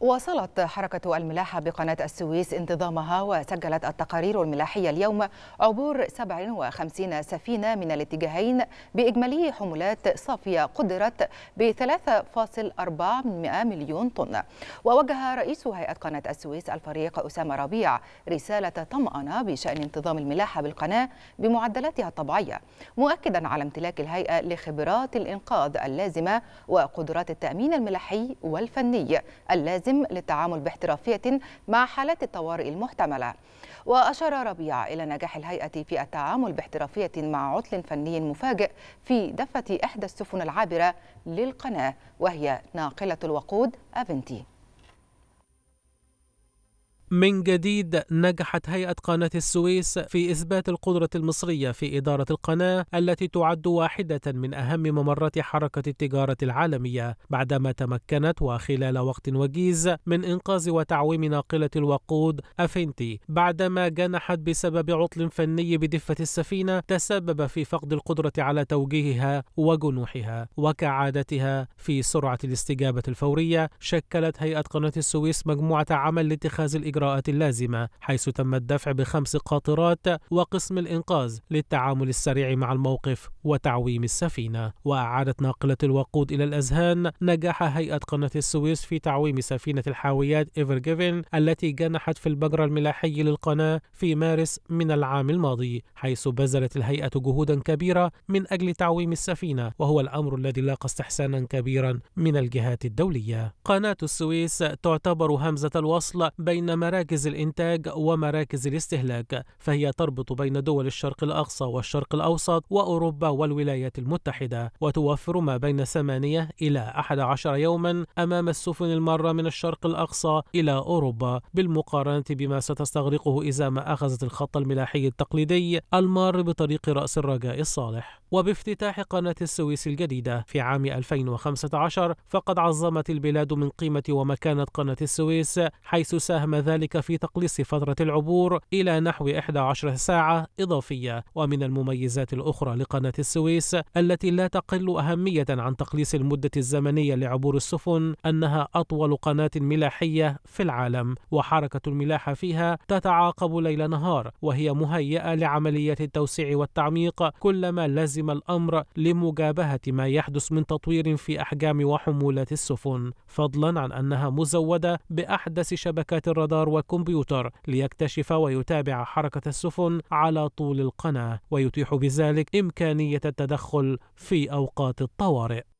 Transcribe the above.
واصلت حركة الملاحة بقناة السويس انتظامها وسجلت التقارير الملاحية اليوم عبور 57 سفينة من الاتجاهين بإجمالي حمولات صافية قدرت ب 3.4 مليون طن ووجه رئيس هيئة قناة السويس الفريق أسامة ربيع رسالة طمأنة بشأن انتظام الملاحة بالقناة بمعدلاتها الطبيعية مؤكدا على امتلاك الهيئة لخبرات الإنقاذ اللازمة وقدرات التأمين الملاحي والفني اللازم اللازم للتعامل باحترافية مع حالات الطوارئ المحتملة وأشار ربيع إلى نجاح الهيئة في التعامل باحترافية مع عطل فني مفاجئ في دفة إحدى السفن العابرة للقناة وهي ناقلة الوقود أفنتي من جديد نجحت هيئة قناة السويس في إثبات القدرة المصرية في إدارة القناة التي تعد واحدة من أهم ممرات حركة التجارة العالمية بعدما تمكنت وخلال وقت وجيز من إنقاذ وتعويم ناقلة الوقود أفنتي بعدما جنحت بسبب عطل فني بدفة السفينة تسبب في فقد القدرة على توجيهها وجنوحها وكعادتها في سرعة الاستجابة الفورية شكلت هيئة قناة السويس مجموعة عمل لاتخاذ الإجراءات الإجراءات اللازمة حيث تم الدفع بخمس قاطرات وقسم الإنقاذ للتعامل السريع مع الموقف وتعويم السفينة وأعادت ناقلة الوقود إلى الأذهان نجاح هيئة قناة السويس في تعويم سفينة الحاويات إيفر جيفن التي جنحت في البجرة الملاحي للقناة في مارس من العام الماضي حيث بذلت الهيئة جهودا كبيرة من أجل تعويم السفينة وهو الأمر الذي لاقى استحسانا كبيرا من الجهات الدولية قناة السويس تعتبر همزة الوصل بين ما مراكز الإنتاج ومراكز الاستهلاك فهي تربط بين دول الشرق الأقصى والشرق الأوسط وأوروبا والولايات المتحدة وتوفر ما بين 8 إلى 11 يوما أمام السفن المارة من الشرق الأقصى إلى أوروبا بالمقارنة بما ستستغرقه إذا ما أخذت الخط الملاحي التقليدي المار بطريق رأس الرجاء الصالح وبافتتاح قناة السويس الجديدة في عام 2015 فقد عظمت البلاد من قيمة ومكانة قناة السويس حيث ساهم ذلك ذلك في تقليص فترة العبور إلى نحو 11 ساعة إضافية ومن المميزات الأخرى لقناة السويس التي لا تقل أهمية عن تقليص المدة الزمنية لعبور السفن أنها أطول قناة ملاحية في العالم وحركة الملاحة فيها تتعاقب ليل نهار وهي مهيئة لعمليات التوسيع والتعميق كلما لزم الأمر لمجابهة ما يحدث من تطوير في أحجام وحمولات السفن فضلا عن أنها مزودة بأحدث شبكات الرادار الجوار والكمبيوتر ليكتشف ويتابع حركة السفن على طول القناة ويتيح بذلك إمكانية التدخل في أوقات الطوارئ